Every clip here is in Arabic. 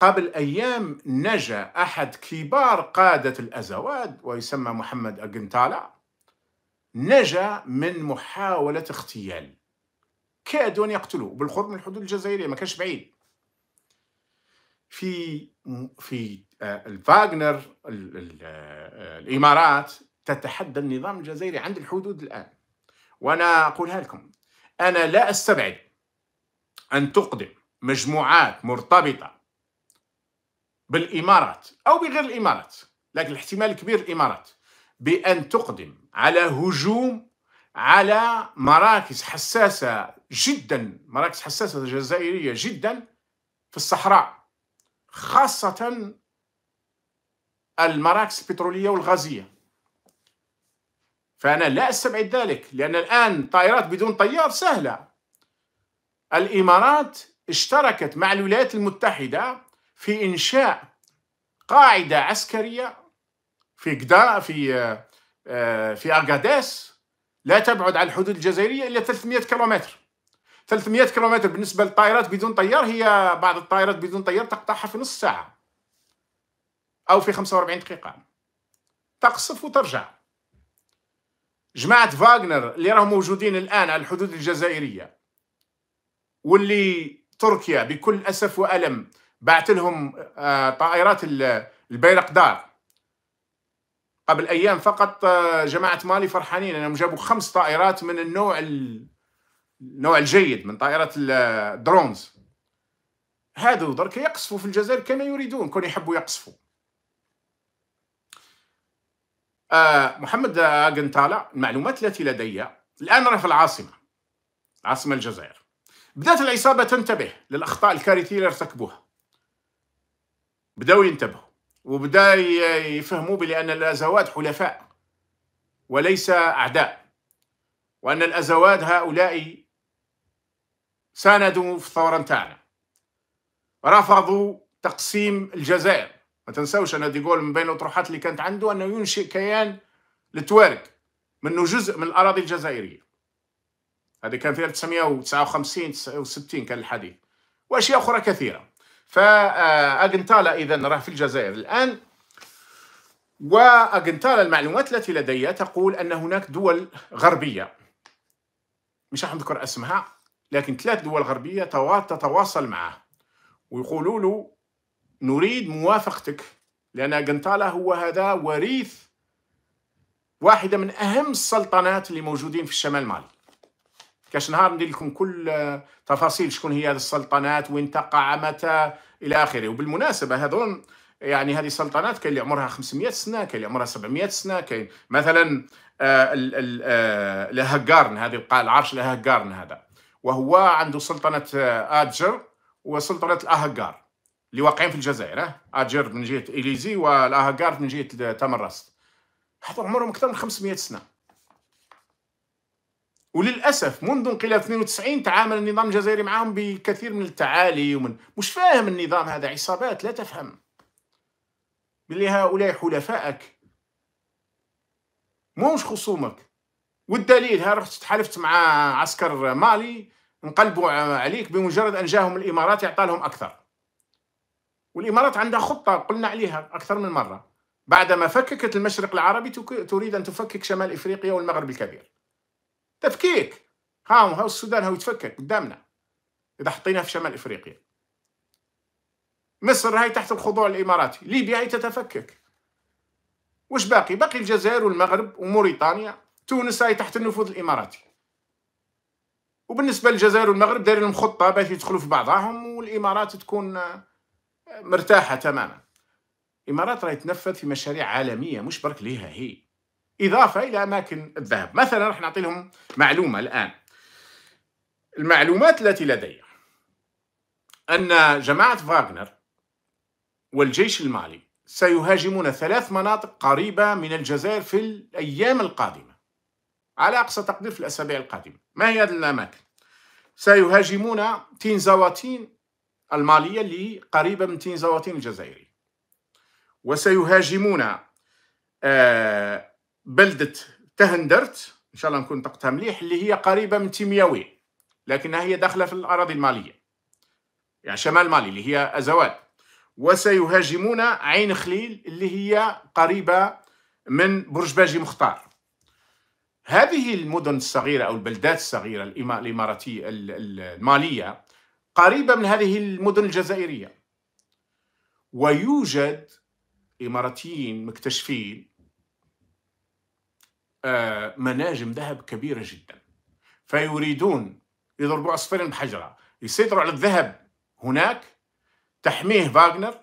قبل أيام نجا أحد كبار قادة الأزواد ويسمى محمد أجنتالا نجا من محاولة اغتيال كادوا أن يقتلوه بالقرب من الحدود الجزائرية ما كانش بعيد في في آه، الفاغنر آه، آه، الإمارات تتحدى النظام الجزائري عند الحدود الآن وأنا أقولها لكم أنا لا أستبعد أن تقدم مجموعات مرتبطة بالامارات او بغير الامارات لكن الاحتمال الكبير الامارات بان تقدم على هجوم على مراكز حساسه جدا مراكز حساسه جزائريه جدا في الصحراء خاصه المراكز البتروليه والغازيه فانا لا استبعد ذلك لان الان طائرات بدون طيار سهله الامارات اشتركت مع الولايات المتحده في إنشاء قاعدة عسكرية في قدا في آه، في أغاديس لا تبعد عن الحدود الجزائرية إلا 300 كيلومتر 300 كيلومتر بالنسبة للطائرات بدون طيار هي بعض الطائرات بدون طيار تقطعها في نص ساعة أو في 45 دقيقة تقصف وترجع جماعة فاغنر اللي راهم موجودين الآن على الحدود الجزائرية واللي تركيا بكل أسف وألم بعت لهم آه، طائرات البيرقدار قبل ايام فقط آه، جماعه مالي فرحانين انهم جابوا خمس طائرات من النوع النوع الجيد من طائرات الدرونز هذو درك يقصفوا في الجزائر كما يريدون كون يحبوا يقصفوا آه، محمد قنطالة المعلومات التي لدي الآن راه في العاصمة عاصمة الجزائر بدأت العصابة تنتبه للأخطاء الكارثية اللي ارتكبوها بداوا ينتبهوا وبدا يفهموا بأن الأزواد حلفاء وليس أعداء وأن الأزواد هؤلاء ساندوا في الثورة نتاعنا رفضوا تقسيم الجزائر ما تنساوش أن ديغول من بين الأطروحات اللي كانت عنده أنه ينشئ كيان للتوارق منه جزء من الأراضي الجزائرية هذا كان في 1959 و60 كان الحديث وأشياء أخرى كثيرة فأجنتالا إذا راه في الجزائر الآن وأجنتالا المعلومات التي لدي تقول أن هناك دول غربية مش راح نذكر اسمها لكن ثلاث دول غربية تتواصل معه ويقولوا له نريد موافقتك لأن أجنتالا هو هذا وريث واحدة من أهم السلطنات اللي موجودين في الشمال مالي كاش نهار ندير لكم كل تفاصيل شكون هي هذه السلطنات وين تقع متى الى اخره وبالمناسبه هذون يعني هذه السلطنات كاين اللي عمرها 500 سنه كاين اللي عمرها 700 سنه كاين مثلا آه، آه، لهجارن هذه العرش لهجارن هذا وهو عنده سلطنه اجر آه، وسلطنه الاهجار اللي واقعين في الجزائر اجر من جهه اليزي والاهجار من جهه تمرست هذا عمرهم اكثر من 500 سنه وللاسف منذ انقلاب 92 تعامل النظام الجزائري معهم بكثير من التعالي ومن مش فاهم النظام هذا عصابات لا تفهم باللي هؤلاء حلفائك موش خصومك والدليل ها رحت تحالفت مع عسكر مالي انقلبوا عليك بمجرد ان جاهم الامارات يعطى لهم اكثر والامارات عندها خطه قلنا عليها اكثر من مره بعدما فككت المشرق العربي تريد ان تفكك شمال افريقيا والمغرب الكبير تفكيك هاو هو السودان هاو يتفكك قدامنا اذا حطيناه في شمال افريقيا مصر هاي تحت الخضوع الاماراتي ليبيا هاي تتفكك وش باقي باقي الجزائر والمغرب وموريتانيا تونس هاي تحت النفوذ الاماراتي وبالنسبه للجزائر والمغرب دايرين خطه باش يدخلوا في بعضهم والامارات تكون آه، مرتاحه تماما الامارات راهي تنفذ في مشاريع عالميه مش برك ليها هي إضافة إلى أماكن الذهب مثلا راح نعطي لهم معلومة الآن المعلومات التي لدي أن جماعة فاغنر والجيش المالي سيهاجمون ثلاث مناطق قريبة من الجزائر في الأيام القادمة على أقصى تقدير في الأسابيع القادمة ما هي هذه الأماكن؟ سيهاجمون تينزاواتين المالية اللي قريبة من تينزاواتين الجزائري وسيهاجمون آه بلده تهندرت ان شاء الله نكون نطقتها مليح اللي هي قريبه من تيمياوي لكنها هي داخله في الاراضي الماليه يعني شمال مالي اللي هي ازواد وسيهاجمون عين خليل اللي هي قريبه من برج باجي مختار هذه المدن الصغيره او البلدات الصغيره الاماراتيه الماليه قريبه من هذه المدن الجزائريه ويوجد اماراتيين مكتشفين آه، مناجم ذهب كبيرة جدا فيريدون يضربوا عصفورين بحجرة يسيطروا على الذهب هناك تحميه فاغنر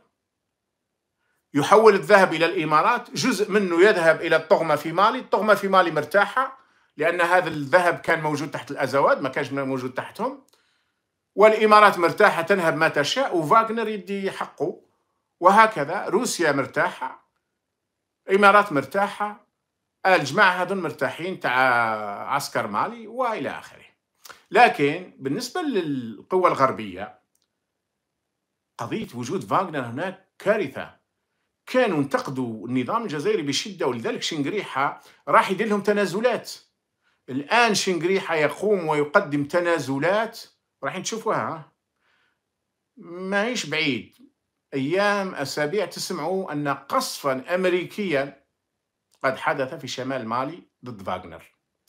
يحول الذهب إلى الإمارات جزء منه يذهب إلى الطغمة في مالي الطغمة في مالي مرتاحة لأن هذا الذهب كان موجود تحت الأزواد ما كانش موجود تحتهم والإمارات مرتاحة تنهب ما تشاء وفاغنر يدي حقه وهكذا روسيا مرتاحة إمارات مرتاحة آه، الجماعة هذول مرتاحين تاع عسكر مالي وإلى آخره لكن بالنسبة للقوى الغربية قضية وجود فاغنر هناك كارثة كانوا انتقدوا النظام الجزائري بشدة ولذلك شنقريحة راح يدير لهم تنازلات الآن شنقريحة يقوم ويقدم تنازلات راح تشوفوها ما هيش بعيد أيام أسابيع تسمعوا أن قصفا أمريكيا قد حدث في شمال مالي ضد فاغنر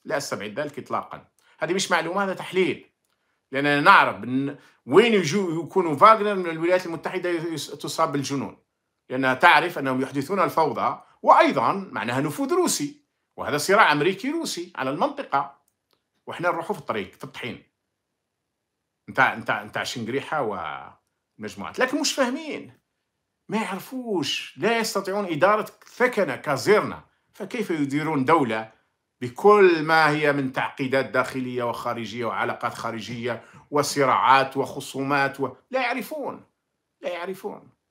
لا استبعد ذلك اطلاقا هذه مش معلومه هذا تحليل لاننا نعرف وين يجو يكونوا فاغنر من الولايات المتحده تصاب بالجنون لانها تعرف انهم يحدثون الفوضى وايضا معناها نفوذ روسي وهذا صراع امريكي روسي على المنطقه واحنا نروحوا في الطريق في الطحين نتاع نتاع نتاع شنقريحه ومجموعات لكن مش فاهمين ما يعرفوش لا يستطيعون إدارة ثكنة كازيرنا فكيف يديرون دولة بكل ما هي من تعقيدات داخلية وخارجية وعلاقات خارجية وصراعات وخصومات و... لا يعرفون لا يعرفون